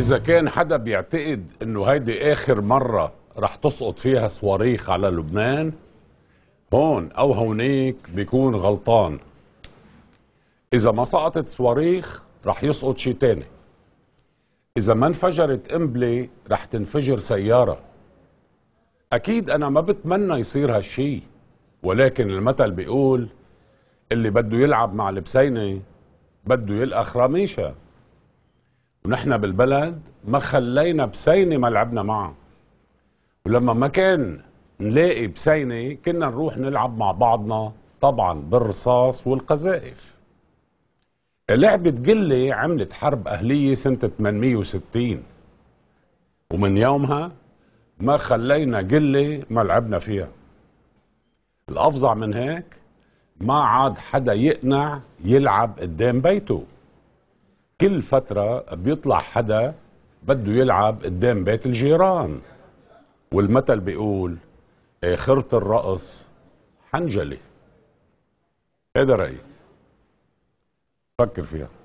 اذا كان حدا بيعتقد انه هيدي اخر مره رح تسقط فيها صواريخ على لبنان هون او هونيك بيكون غلطان اذا ما سقطت صواريخ رح يسقط شيء تاني اذا ما انفجرت قنبله رح تنفجر سياره اكيد انا ما بتمنى يصير هالشيء ولكن المثل بيقول اللي بده يلعب مع البسينه بده يلقى خراميشه ونحن بالبلد ما خلينا بسينه ما لعبنا معه ولما ما كان نلاقي بسينه كنا نروح نلعب مع بعضنا طبعا بالرصاص والقذائف لعبة قلة عملت حرب أهلية سنة 860 ومن يومها ما خلينا قلة ما لعبنا فيها الأفظع من هيك ما عاد حدا يقنع يلعب قدام بيته كل فترة بيطلع حدا بده يلعب قدام بيت الجيران والمثل بيقول آخرة إيه، الرقص حنجلة هذا رأيي فكر فيها